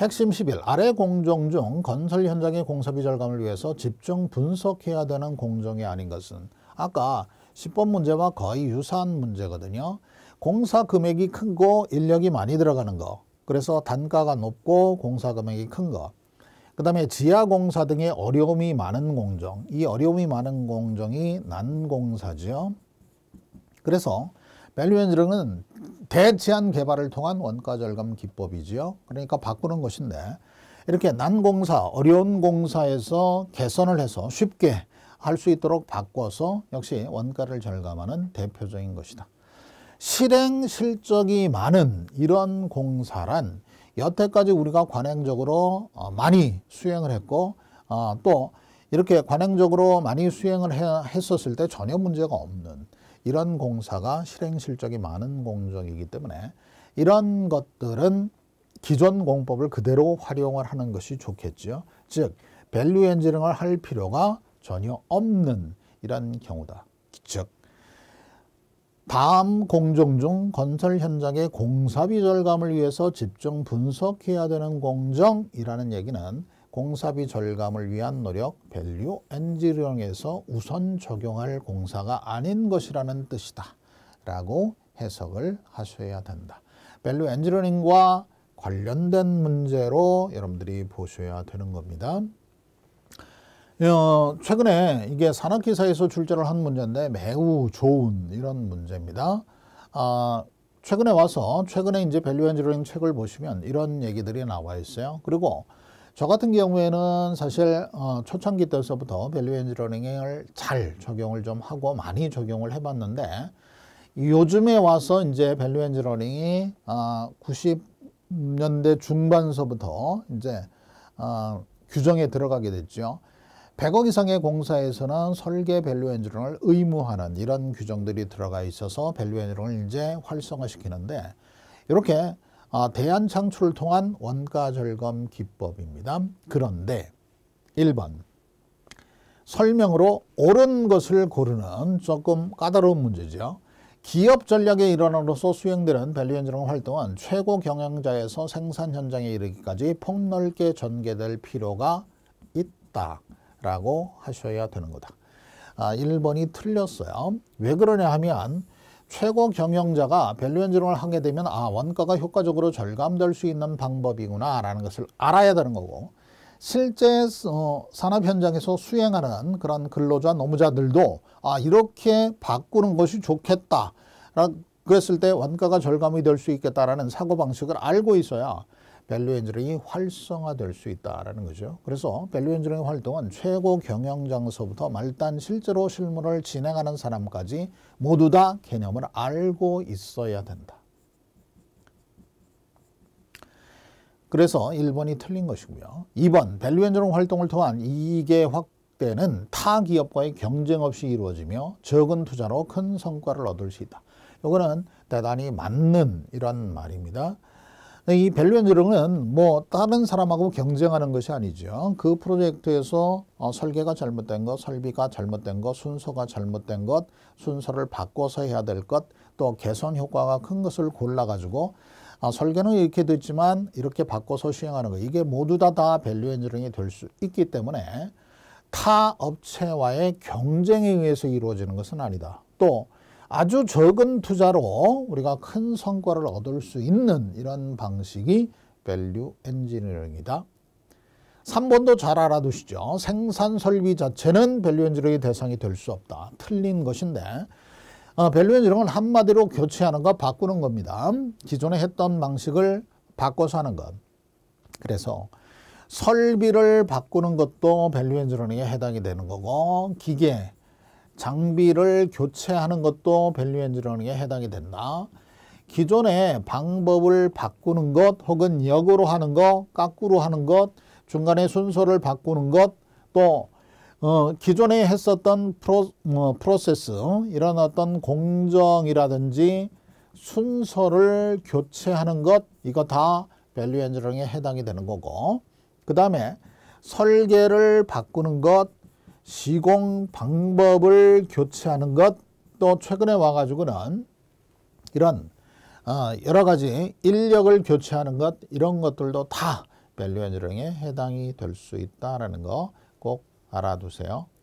핵심 1 1 아래 공정 중 건설 현장의 공사비 절감을 위해서 집중 분석해야 되는 공정이 아닌 것은 아까 10번 문제와 거의 유사한 문제거든요. 공사 금액이 크고 인력이 많이 들어가는 거. 그래서 단가가 높고 공사 금액이 큰 거. 그 다음에 지하공사 등의 어려움이 많은 공정. 이 어려움이 많은 공정이 난공사지요. 그래서 밸류엔지링은 대체한 개발을 통한 원가 절감 기법이지요. 그러니까 바꾸는 것인데 이렇게 난공사, 어려운 공사에서 개선을 해서 쉽게 할 수 있도록 바꿔서 역시 원가를 절감하는 대표적인 것이다. 실행 실적이 많은 이런 공사란 여태까지 우리가 관행적으로 어, 많이 수행을 했고 어, 또 이렇게 관행적으로 많이 수행을 했었을 때 전혀 문제가 없는 이런 공사가 실행 실적이 많은 공정이기 때문에 이런 것들은 기존 공법을 그대로 활용을 하는 것이 좋겠지요. 즉 밸류 엔지니을할 필요가 전혀 없는 이런 경우다. 즉 다음 공정 중 건설 현장의 공사비 절감을 위해서 집중 분석해야 되는 공정이라는 얘기는 공사비 절감을 위한 노력 밸류 엔지니어링에서 우선 적용할 공사가 아닌 것이라는 뜻이다 라고 해석을 하셔야 된다. 밸류 엔지니어과 관련된 문제로 여러분들이 보셔야 되는 겁니다. 어, 최근에 이게 산악기사에서 출제를 한 문제인데 매우 좋은 이런 문제입니다. 아, 최근에 와서 최근에 이제 밸류 엔지니어 책을 보시면 이런 얘기들이 나와 있어요. 그리고 저 같은 경우에는 사실 어, 초창기 때서부터 밸류 엔지러닝을잘 적용을 좀 하고 많이 적용을 해봤는데 요즘에 와서 이제 밸류 엔지러닝이 어, 90년대 중반서부터 이제 어, 규정에 들어가게 됐죠. 100억 이상의 공사에서는 설계 밸류 엔지러닝을 의무화하는 이런 규정들이 들어가 있어서 밸류 엔지러닝을 이제 활성화시키는데 이렇게 아, 대안 창출을 통한 원가 절감 기법입니다. 그런데 1번 설명으로 옳은 것을 고르는 조금 까다로운 문제죠. 기업 전략의 일환으로서 수행되는 밸류엔지니어 활동은 최고 경영자에서 생산 현장에 이르기까지 폭넓게 전개될 필요가 있다라고 하셔야 되는 거다. 아, 1번이 틀렸어요. 왜 그러냐 하면 최고 경영자가 밸류엔진을 하게 되면 아 원가가 효과적으로 절감될 수 있는 방법이구나 라는 것을 알아야 되는 거고 실제 어, 산업 현장에서 수행하는 그런 근로자 노무자들도 아 이렇게 바꾸는 것이 좋겠다 그랬을 때 원가가 절감이 될 수 있겠다라는 사고방식을 알고 있어야 밸류 엔지니어링이 활성화될 수 있다라는 거죠. 그래서 밸류 엔지니어링 활동은 최고 경영장서부터 말단 실제로 실무를 진행하는 사람까지 모두 다 개념을 알고 있어야 된다. 그래서 1번이 틀린 것이고요. 2번 밸류 엔지니어링 활동을 통한 이익의 확대는 타 기업과의 경쟁 없이 이루어지며 적은 투자로 큰 성과를 얻을 수 있다. 이거는 대단히 맞는 이런 말입니다. 이 밸류 엔지니어링은 뭐 다른 사람하고 경쟁하는 것이 아니죠. 그 프로젝트에서 어, 설계가 잘못된 것, 설비가 잘못된 것, 순서가 잘못된 것, 순서를 바꿔서 해야 될 것, 또 개선 효과가 큰 것을 골라가지고 아, 설계는 이렇게 됐지만 이렇게 바꿔서 시행하는 거 이게 모두 다 다 밸류 엔지니어링이 될 수 있기 때문에 타 업체와의 경쟁에 의해서 이루어지는 것은 아니다. 또 아주 적은 투자로 우리가 큰 성과를 얻을 수 있는 이런 방식이 밸류 엔지니어링이다. 3번도 잘 알아두시죠. 생산 설비 자체는 밸류 엔지니어링의 대상이 될 수 없다. 틀린 것인데 어, 밸류 엔지니어링은 한마디로 교체하는 것, 바꾸는 겁니다. 기존에 했던 방식을 바꿔서 하는 것. 그래서 설비를 바꾸는 것도 밸류 엔지니어링에 해당이 되는 거고 기계, 장비를 교체하는 것도 밸류 엔지니어링에 해당이 된다. 기존의 방법을 바꾸는 것 혹은 역으로 하는 것, 깎꾸로 하는 것, 중간에 순서를 바꾸는 것, 또 어, 기존에 했었던 프로, 어, 프로세스, 이런 어떤 공정이라든지 순서를 교체하는 것, 이거 다 밸류 엔지니어링에 해당이 되는 거고 그 다음에 설계를 바꾸는 것, 시공 방법을 교체하는 것 또 최근에 와가지고는 이런 아, 여러 가지 인력을 교체하는 것 이런 것들도 다 밸류 엔지니어링에 해당이 될 수 있다라는 거 꼭 알아두세요.